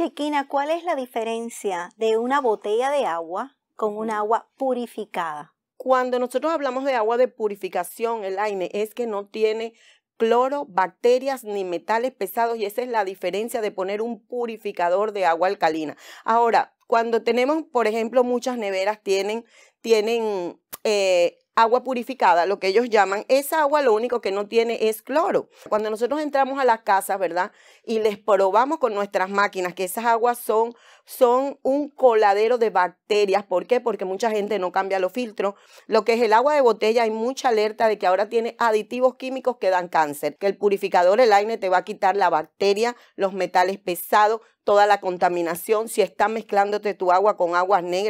Chiquina, ¿cuál es la diferencia de una botella de agua con un agua purificada? Cuando nosotros hablamos de agua de purificación, el AINE es que no tiene cloro, bacterias ni metales pesados y esa es la diferencia de poner un purificador de agua alcalina. Ahora, cuando tenemos, por ejemplo, muchas neveras tienen, tienen eh, agua purificada, lo que ellos llaman, esa agua lo único que no tiene es cloro. Cuando nosotros entramos a las casas, ¿verdad? Y les probamos con nuestras máquinas que esas aguas son, son un coladero de bacterias. ¿Por qué? Porque mucha gente no cambia los filtros. Lo que es el agua de botella, hay mucha alerta de que ahora tiene aditivos químicos que dan cáncer, que el purificador, el aire te va a quitar la bacteria, los metales pesados, toda la contaminación, si está mezclándote tu agua con aguas negras.